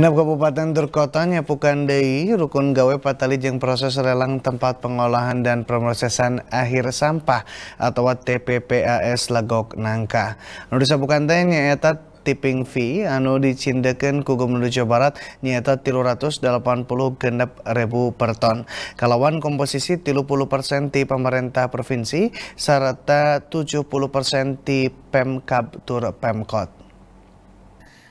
Nah, Kabupaten Nyapukan Dei, Rukun Gawe Patali jeng proses lelang tempat pengolahan dan pemrosesan akhir sampah atau TPPAS Lagok Nangka. Nusa Dei, nyata tipping fee anu dicindeken ku Gubernur Jawa Barat delapan 380 genep ribu per ton. Kalawan komposisi persen di pemerintah provinsi serta 70% di Pemkab Tur Pemkot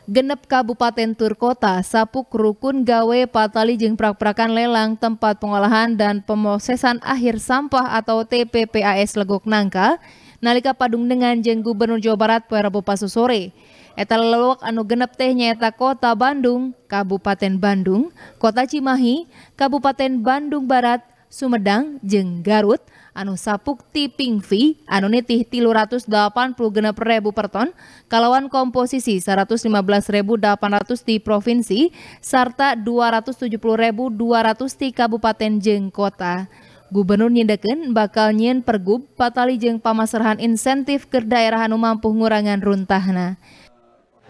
genep Kabupaten Turkota sapuk rukun gawe patali jeng prak-prakan lelang tempat pengolahan dan pemosesan akhir sampah atau TPPAS Legok Nangka nalika padung dengan jeng Gubernur Jawa Barat poe Rabu pasu sore. Eta lelewak anu genep teh nyata Kota Bandung, Kabupaten Bandung, Kota Cimahi, Kabupaten Bandung Barat, Sumedang Jeng Garut anu tiping pingvi anu nitih delapan puluh genap per ton kalawan komposisi 115.800 di provinsi serta 270.200 di kabupaten Jeng kota. Gubernur nyindeken bakal nyin pergub patali jeng pamasrahan insentif ke daerah anu mampu ngurangan runtahna.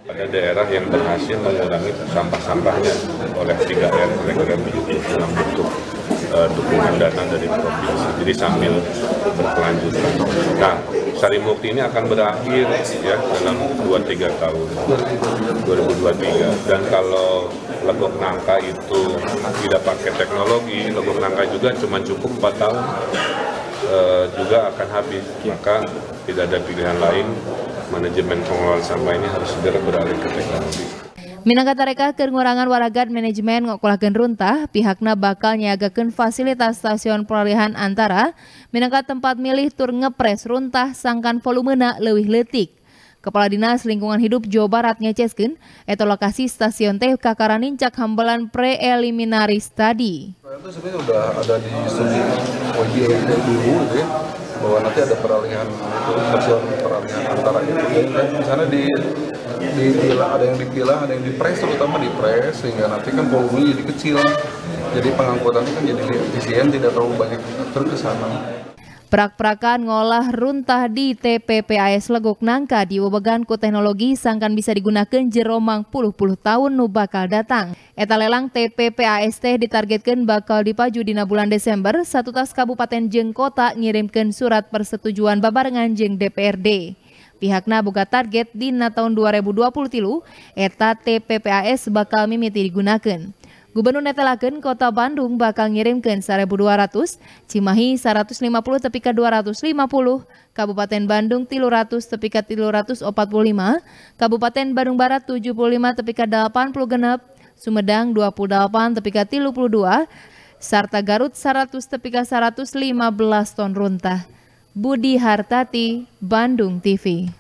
Ada daerah yang berhasil mengurangi sampah-sampahnya oleh 3 R oleh uh, dukungan dana dari provinsi. Jadi sambil berkelanjutan. Nah, Sari Mukti ini akan berakhir ya dalam 2-3 tahun 2023 dan kalau Legok Nangka itu tidak pakai teknologi, Legok Nangka juga cuma cukup 4 tahun uh, juga akan habis maka tidak ada pilihan lain manajemen pengelolaan sampah ini harus segera beralih ke teknologi reka kengurangan waragat manajemen ngokulahkan runtah, pihaknya bakal nyagakan fasilitas stasiun peralihan antara minangkat tempat milih tur ngepres runtah sangkan volumena lewih letik. Kepala Dinas Lingkungan Hidup Jawa Barat ngeceskin, itu lokasi stasiun teh kakaran nincak hambalan pre study. Itu sebenarnya ada di studi oh iya, dulu, ya bahwa nanti ada peralihan itu stasiun peralihan antara itu dan di di dipilah ada yang dipilah ada yang dipres terutama dipres sehingga nanti kan volumenya jadi kecil jadi pengangkutan kan jadi efisien tidak terlalu banyak truk Prak-prakan ngolah runtah di TPPAS Legok Nangka di ku Teknologi sangkan bisa digunakan jeromang puluh-puluh tahun nu bakal datang. Eta lelang TPPAS teh ditargetkan bakal dipaju dina bulan Desember, satu tas kabupaten jeng kota ngirimkan surat persetujuan babarengan jeng DPRD. Pihakna buka target dina tahun 2020 tilu, eta TPPAS bakal mimiti digunakan. Gubernur netelaken kota Bandung bakal ngirimkan 1.200, Cimahi 150 tepi ke 250, Kabupaten Bandung 300 tepi ke 345, Kabupaten Bandung Barat 75 tepi ke 80 genep, Sumedang 28 tepi ke 32, serta Garut 100 tepi ke 115 ton runtah. Budi Hartati, Bandung TV.